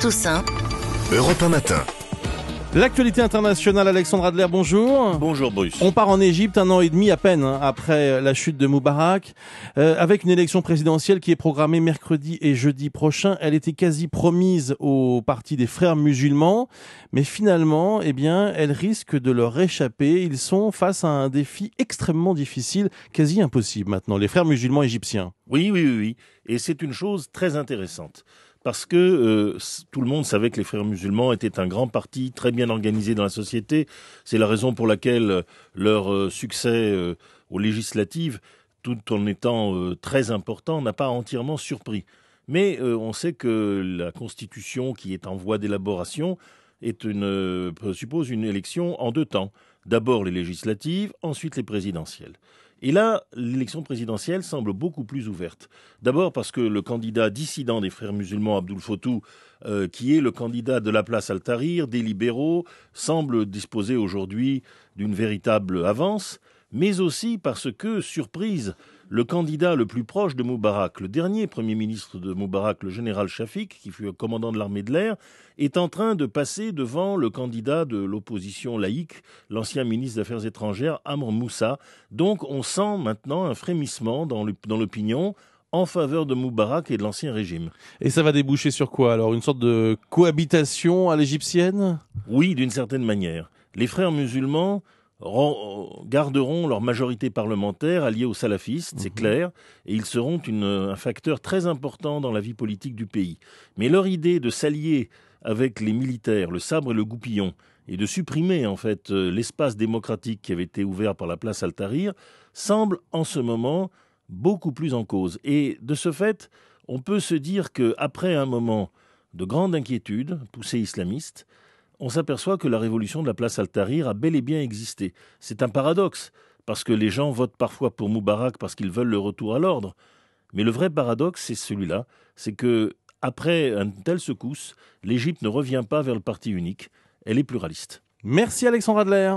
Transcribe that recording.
Toussaint. Europe 1 matin. L'actualité internationale, Alexandre Adler, bonjour. Bonjour Bruce. On part en Égypte un an et demi à peine hein, après la chute de Moubarak, euh, avec une élection présidentielle qui est programmée mercredi et jeudi prochain. Elle était quasi promise au parti des frères musulmans, mais finalement, eh bien, elle risque de leur échapper. Ils sont face à un défi extrêmement difficile, quasi impossible maintenant, les frères musulmans égyptiens. Oui, oui, oui, oui. Et c'est une chose très intéressante parce que euh, tout le monde savait que les frères musulmans étaient un grand parti, très bien organisé dans la société. C'est la raison pour laquelle euh, leur euh, succès aux législatives, tout en étant très important, n'a pas entièrement surpris. Mais on sait que la constitution qui est en voie d'élaboration est euh, suppose une élection en deux temps. D'abord les législatives, ensuite les présidentielles. Et là, l'élection présidentielle semble beaucoup plus ouverte. D'abord parce que le candidat dissident des frères musulmans, Abdul Fotou, euh, qui est le candidat de la place Al-Tahrir, des libéraux, semble disposer aujourd'hui d'une véritable avance, mais aussi parce que, surprise, le candidat le plus proche de Moubarak, le dernier Premier ministre de Moubarak, le général Shafik, qui fut commandant de l'armée de l'air, est en train de passer devant le candidat de l'opposition laïque, l'ancien ministre des Affaires étrangères, Amr Moussa. Donc on sent maintenant un frémissement dans l'opinion en faveur de Moubarak et de l'ancien régime. Et ça va déboucher sur quoi alors Une sorte de cohabitation à l'égyptienne Oui, d'une certaine manière. Les frères musulmans garderont leur majorité parlementaire alliée aux salafistes, c'est mhm. clair, et ils seront un facteur très important dans la vie politique du pays. Mais leur idée de s'allier avec les militaires, le sabre et le goupillon, et de supprimer en fait euh, l'espace démocratique qui avait été ouvert par la place Altarir, semble en ce moment beaucoup plus en cause. Et de ce fait, on peut se dire qu'après un moment de grande inquiétude, poussée islamiste, on s'aperçoit que la révolution de la place Al-Tahrir a bel et bien existé. C'est un paradoxe, parce que les gens votent parfois pour Moubarak parce qu'ils veulent le retour à l'ordre. Mais le vrai paradoxe, c'est celui-là, c'est que, après une telle secousse, l'Égypte ne revient pas vers le parti unique, elle est pluraliste. Merci Alexandre Adler.